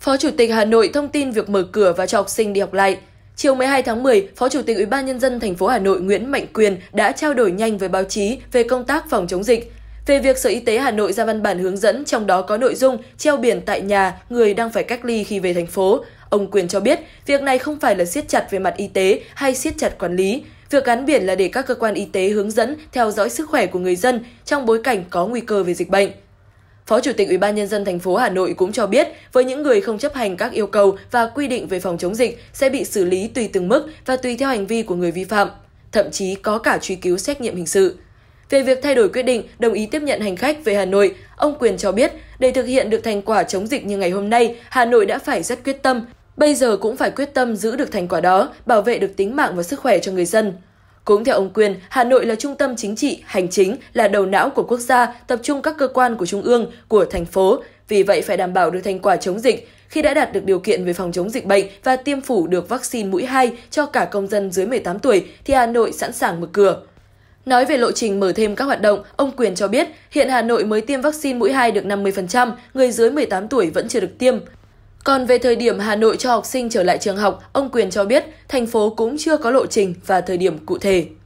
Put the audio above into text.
Phó Chủ tịch Hà Nội thông tin việc mở cửa và cho học sinh đi học lại. Chiều 12 tháng 10, Phó Chủ tịch Ủy ban nhân dân thành phố Hà Nội Nguyễn Mạnh Quyền đã trao đổi nhanh với báo chí về công tác phòng chống dịch. Về việc Sở Y tế Hà Nội ra văn bản hướng dẫn trong đó có nội dung treo biển tại nhà người đang phải cách ly khi về thành phố, ông Quyền cho biết việc này không phải là siết chặt về mặt y tế hay siết chặt quản lý. Việc gắn biển là để các cơ quan y tế hướng dẫn theo dõi sức khỏe của người dân trong bối cảnh có nguy cơ về dịch bệnh. Phó Chủ tịch Ủy ban nhân dân thành phố Hà Nội cũng cho biết, với những người không chấp hành các yêu cầu và quy định về phòng chống dịch sẽ bị xử lý tùy từng mức và tùy theo hành vi của người vi phạm, thậm chí có cả truy cứu trách nhiệm hình sự. Về việc thay đổi quyết định đồng ý tiếp nhận hành khách về Hà Nội, ông Quyền cho biết, để thực hiện được thành quả chống dịch như ngày hôm nay, Hà Nội đã phải rất quyết tâm, bây giờ cũng phải quyết tâm giữ được thành quả đó, bảo vệ được tính mạng và sức khỏe cho người dân. Cũng theo ông Quyền, Hà Nội là trung tâm chính trị, hành chính, là đầu não của quốc gia, tập trung các cơ quan của trung ương, của thành phố. Vì vậy phải đảm bảo được thành quả chống dịch, khi đã đạt được điều kiện về phòng chống dịch bệnh và tiêm phủ được vaccine mũi 2 cho cả công dân dưới 18 tuổi thì Hà Nội sẵn sàng mở cửa. Nói về lộ trình mở thêm các hoạt động, ông Quyền cho biết hiện Hà Nội mới tiêm vaccine mũi 2 được 50%, người dưới 18 tuổi vẫn chưa được tiêm. Còn về thời điểm Hà Nội cho học sinh trở lại trường học, ông Quyền cho biết thành phố cũng chưa có lộ trình và thời điểm cụ thể.